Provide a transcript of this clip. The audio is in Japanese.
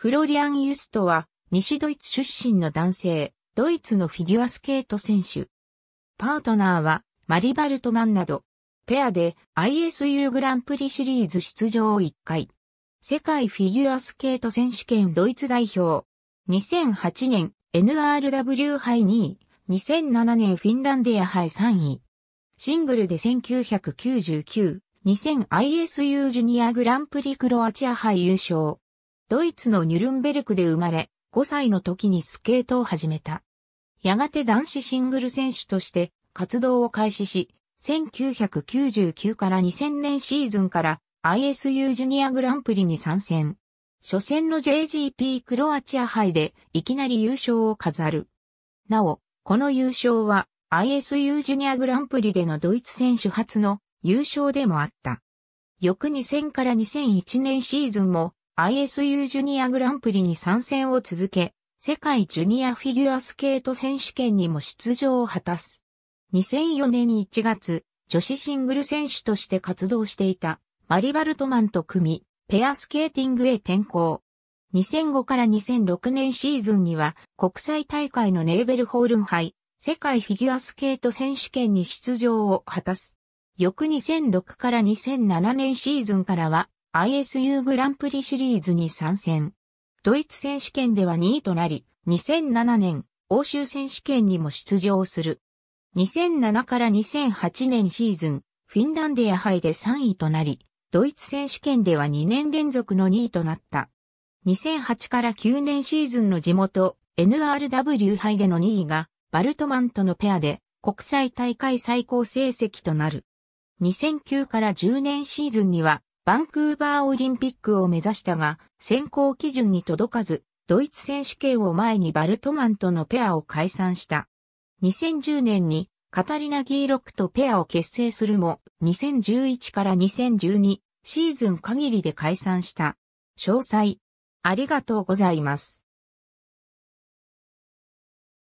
フロリアン・ユストは、西ドイツ出身の男性、ドイツのフィギュアスケート選手。パートナーは、マリバルトマンなど、ペアで ISU グランプリシリーズ出場を1回。世界フィギュアスケート選手権ドイツ代表。2008年 NRW 杯2位、2007年フィンランディア杯3位。シングルで1999、2000 ISU ジュニアグランプリクロアチア杯優勝。ドイツのニュルンベルクで生まれ、5歳の時にスケートを始めた。やがて男子シングル選手として活動を開始し、1999から2000年シーズンから ISU ジュニアグランプリに参戦。初戦の JGP クロアチア杯でいきなり優勝を飾る。なお、この優勝は ISU ジュニアグランプリでのドイツ選手初の優勝でもあった。翌2000から2001年シーズンも ISU ジュニアグランプリに参戦を続け、世界ジュニアフィギュアスケート選手権にも出場を果たす。2004年1月、女子シングル選手として活動していたマリバルトマンと組、ペアスケーティングへ転向。2005から2006年シーズンには国際大会のネーベルホールン杯世界フィギュアスケート選手権に出場を果たす。翌2006から2007年シーズンからは ISU グランプリシリーズに参戦。ドイツ選手権では2位となり、2007年欧州選手権にも出場する。2007から2008年シーズン、フィンランディア杯で3位となり、ドイツ選手権では2年連続の2位となった。2008から9年シーズンの地元 NRW 杯での2位がバルトマンとのペアで国際大会最高成績となる。2009から10年シーズンにはバンクーバーオリンピックを目指したが、選考基準に届かず、ドイツ選手権を前にバルトマンとのペアを解散した。2010年にカタリナ・ギーロックとペアを結成するも、2011から2012シーズン限りで解散した。詳細。ありがとうございます。